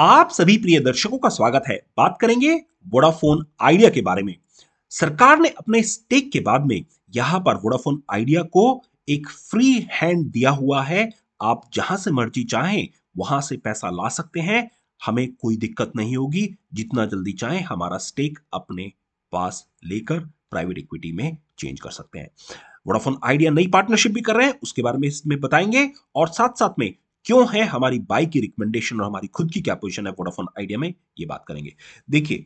आप सभी प्रिय दर्शकों का स्वागत है बात करेंगे वोडाफोन आइडिया के बारे में सरकार ने अपने स्टेक के बाद में यहां पर वोडाफोन आइडिया को एक फ्री हैंड दिया हुआ है आप जहां से मर्जी चाहें वहां से पैसा ला सकते हैं हमें कोई दिक्कत नहीं होगी जितना जल्दी चाहें हमारा स्टेक अपने पास लेकर प्राइवेट इक्विटी में चेंज कर सकते हैं वोडाफोन आइडिया नई पार्टनरशिप भी कर रहे हैं उसके बारे में इसमें बताएंगे और साथ साथ में क्यों है हमारी बाई की रिकमेंडेशन और हमारी खुद की क्या पोजिशन है वोडाफोन आइडिया में ये बात करेंगे देखिए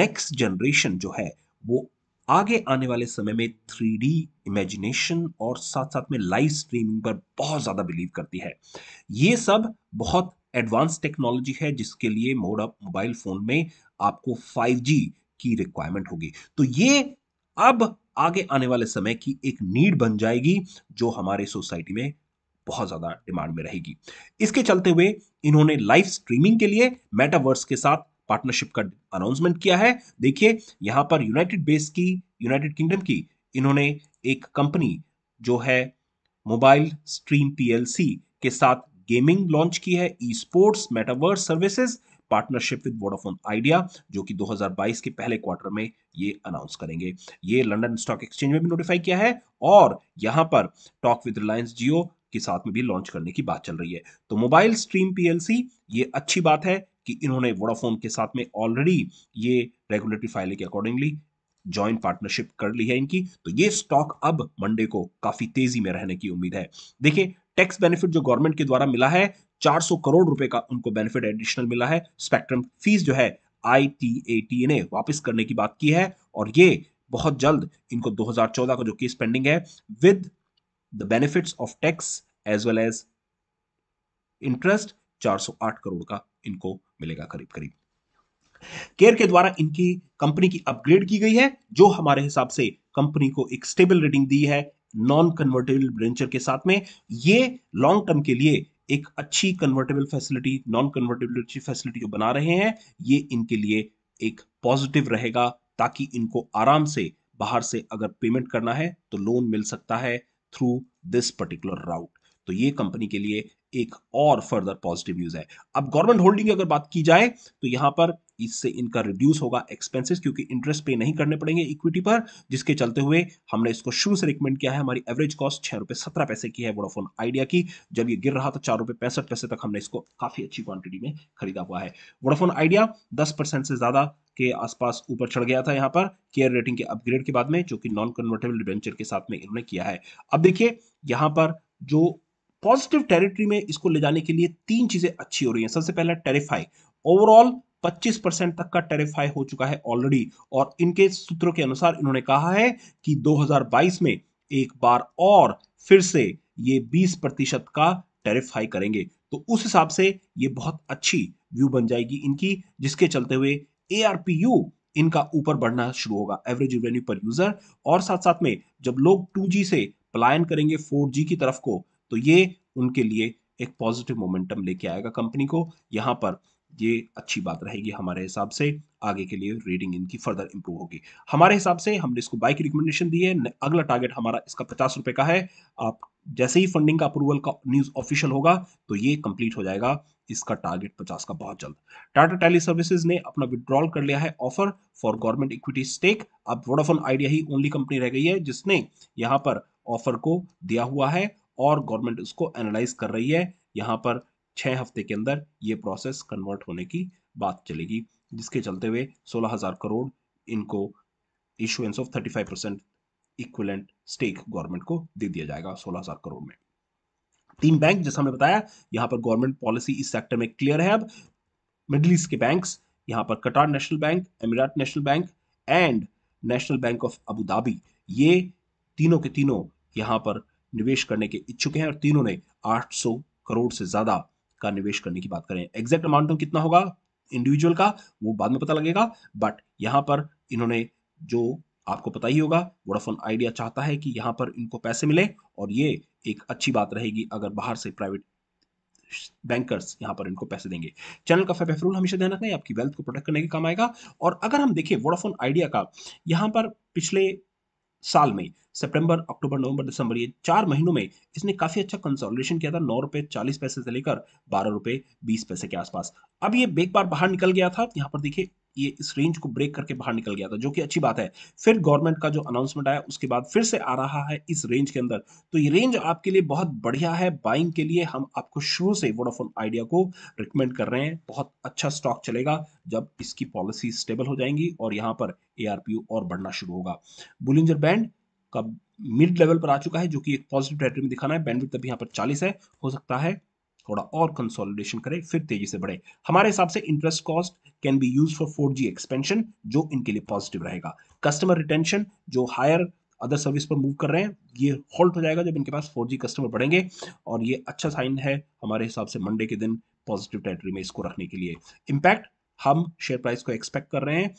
नेक्स्ट जनरेशन जो है वो आगे आने वाले समय में थ्री डी इमेजिनेशन और साथ साथ में लाइव स्ट्रीमिंग पर बहुत ज़्यादा बिलीव करती है ये सब बहुत एडवांस टेक्नोलॉजी है जिसके लिए मोड अप मोबाइल फ़ोन में आपको 5G की रिक्वायरमेंट होगी तो ये अब आगे आने वाले समय की एक नीड बन जाएगी जो हमारे सोसाइटी में बहुत ज़्यादा डिमांड में रहेगी इसके चलते हुए इन्होंने लाइव स्ट्रीमिंग के लिए मेटावर्स के साथ पार्टनरशिप का अनाउंसमेंट किया है देखिए यहां पर यूनाइटेड बेस की यूनाइटेड किंगडम की इन्होंने एक कंपनी जो है मोबाइल स्ट्रीम पीएलसी के साथ गेमिंग लॉन्च की है e sports metaverse services partnership with Vodafone Idea जो कि 2022 के पहले क्वार्टर में ये अनाउंस करेंगे ये लंदन स्टॉक एक्सचेंज में भी नोटिफाई किया है और यहां पर टॉक विद रिलायंस जियो के साथ में भी लॉन्च करने की बात चल रही है तो मोबाइल स्ट्रीम पीएलसी ये अच्छी बात है कि इन्होंने वोडाफोन के साथ में ऑलरेडी ये रेगुलेटरी फाइलिंग के अकॉर्डिंगली ज्वाइंट पार्टनरशिप कर ली है इनकी तो ये स्टॉक अब मंडे को काफी तेजी में रहने की उम्मीद है देखिए टैक्स बेनिफिट जो गवर्नमेंट के द्वारा मिला है 400 करोड़ रुपए का उनको बेनिफिट एडिशनल मिला है स्पेक्ट्रम फीस जो है आई ने वापस करने की बात की है और ये बहुत जल्द इनको 2014 का जो केस पेंडिंग है with the benefits of tax as well as interest 408 crore का इनको मिलेगा करीब करीब केयर के द्वारा इनकी कंपनी की अपग्रेड की गई है जो हमारे हिसाब से कंपनी को एक स्टेबल रेटिंग दी है नॉन कन्वर्टेबल ब्रेंचर के साथ में ये लॉन्ग टर्म के लिए एक अच्छी कन्वर्टेबल फैसिलिटी नॉन अच्छी फैसिलिटी जो बना रहे हैं ये इनके लिए एक पॉजिटिव रहेगा ताकि इनको आराम से बाहर से अगर पेमेंट करना है तो लोन मिल सकता है थ्रू दिस पर्टिकुलर राउट तो ये कंपनी के लिए एक और फर्दर पॉजिटिव न्यूज है अब गवर्नमेंट होल्डिंग की अगर बात की जाए तो यहां पर इससे इनका रिड्यूस होगा एक्सपेंसेस क्योंकि इंटरेस्ट पे नहीं करने पड़ेंगे इक्विटी पर जिसके चलते हुए हमने इसको शुरू से रिकमेंड किया है हमारी एवरेज कॉस्ट छह रुपए सत्रह पैसे की है वोडाफोन आइडिया की जब ये गिर रहा था चार रुपए पैंसठ पैसे तक हमने इसको काफी अच्छी क्वांटिटी में खरीदा हुआ है वोडाफोन आइडिया दस परसेंट से ज्यादा के आसपास ऊपर चढ़ गया था यहाँ पर केयर रेटिंग के अपग्रेड के बाद में जो कि नॉन कन्वर्टेबल डिवेंचर के साथ में इन्होंने किया है अब देखिए यहाँ पर जो पॉजिटिव टेरिटरी में इसको ले जाने के लिए तीन चीजें अच्छी हो रही हैं सबसे पहला टेरिफाई ओवरऑल 25 परसेंट तक का टेरिफाई हो चुका है ऑलरेडी और इनके सूत्रों के अनुसार इन्होंने कहा है कि 2022 में एक बार और फिर से ये 20 प्रतिशत का टेरिफाई करेंगे तो उस हिसाब से ये बहुत अच्छी व्यू बन जाएगी इनकी जिसके चलते हुए यू इनका ऊपर बढ़ना शुरू होगा एवरेज रेवेन्यू पर यूजर और साथ साथ में जब लोग 2G से पलायन करेंगे 4G की तरफ को तो ये उनके लिए एक पॉजिटिव मोमेंटम लेके आएगा कंपनी को यहां पर ये अच्छी बात रहेगी हमारे हिसाब से आगे के लिए रीडिंग इनकी फर्दर इंप्रूव होगी हमारे हिसाब से हमने इसको बाइक रिकमेंडेशन दी है अगला टारगेट हमारा इसका पचास रुपए का है आप जैसे ही फंडिंग का अप्रूवल का न्यूज़ ऑफिशियल होगा तो ये कंप्लीट हो जाएगा इसका टारगेट पचास का बहुत जल्द टाटा टेली सर्विसेज ने अपना विद्रॉल कर लिया है offer for government equity stake अब वोडाफोन आइडिया ही ओनली कंपनी रह गई है जिसने यहाँ पर ऑफर को दिया हुआ है और गवर्नमेंट उसको एनालाइज कर रही है यहाँ पर छः हफ्ते के अंदर ये प्रोसेस कन्वर्ट होने की बात चलेगी जिसके चलते हुए सोलह हज़ार करोड़ इनको issuance of thirty five percent equivalent stake government को दे दिया जाएगा सोलह हज़ार करोड़ में तीन बैंक जैसा हमने बताया यहाँ पर गवर्नमेंट पॉलिसी इस सेक्टर में क्लियर है अब मिडिल ईस्ट के बैंक यहाँ पर Qatar National Bank Emirates National Bank and National Bank of Abu Dhabi ये तीनों के तीनों यहाँ पर निवेश करने के इच्छुक हैं और तीनों ने 800 करोड़ से ज़्यादा का निवेश करने की बात करें एग्जैक्ट अमाउंट में कितना होगा इंडिविजुअल का वो बाद में पता लगेगा बट यहाँ पर इन्होंने जो आपको पता ही होगा वोडाफोन आइडिया चाहता है कि यहाँ पर इनको पैसे मिले और ये एक अच्छी बात रहेगी अगर बाहर से प्राइवेट बैंकर्स यहाँ पर इनको पैसे देंगे चैनल का फेफ रूल हमेशा ध्यान रखना है आपकी वेल्थ को प्रोटेक्ट करने के काम आएगा और अगर हम देखें वोडाफोन आइडिया का यहाँ पर पिछले साल में सितंबर अक्टूबर नवंबर दिसंबर ये चार महीनों में इसने काफ़ी अच्छा कंसोलिडेशन किया था नौ रुपए चालीस पैसे से लेकर बारह रुपए बीस पैसे के आसपास अब ये एक बार बाहर निकल गया था यहाँ पर देखिए ये इस रेंज को ब्रेक करके बाहर निकल गया था जो कि अच्छी बात है फिर गवर्नमेंट का जो अनाउंसमेंट आया उसके बाद फिर से आ रहा है इस रेंज के अंदर तो ये रेंज आपके लिए बहुत बढ़िया है बाइंग के लिए हम आपको शुरू से वोडाफोन आइडिया को रिकमेंड कर रहे हैं बहुत अच्छा स्टॉक चलेगा जब इसकी पॉलिसी स्टेबल हो जाएंगी और यहाँ पर ए और बढ़ना शुरू होगा बुलिंजर बैंड का मिड लेवल पर आ चुका है जो कि एक पॉजिटिव टेरिटरी में दिखाना है बैंडविड्थ अभी यहाँ पर 40 है हो सकता है थोड़ा और कंसोलिडेशन करें फिर तेजी से बढ़े हमारे हिसाब से interest cost can be use for four G expansion जो इनके लिए पॉजिटिव रहेगा कस्टमर रिटेंशन जो हायर अदर सर्विस पर मूव कर रहे हैं ये होल्ट हो जाएगा जब इनके पास फोर जी कस्टमर बढ़ेंगे और ये अच्छा साइन है हमारे हिसाब से मंडे के दिन पॉजिटिव टेरिटरी में इसको रखने के लिए इम्पैक्ट हम शेयर प्राइस को एक्सपेक्ट कर रहे हैं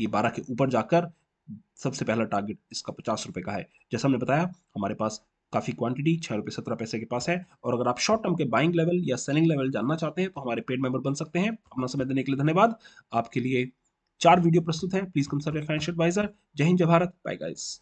ये बारह के ऊपर जाकर सबसे पहला टारगेट इसका पचास रुपए का है जैसा हमने बताया हमारे पास काफ़ी क्वांटिटी छह रुपये सत्रह पैसे के पास है और अगर आप शॉर्ट टर्म के बाइंग लेवल या सेलिंग लेवल जानना चाहते हैं तो हमारे पेड मेंबर बन सकते हैं अपना समय देने के लिए धन्यवाद आपके लिए चार वीडियो प्रस्तुत है प्लीज़ कंसल्ट फाइनेंशियल एडवाइजर जय हिंद जय भारत बाय गाइस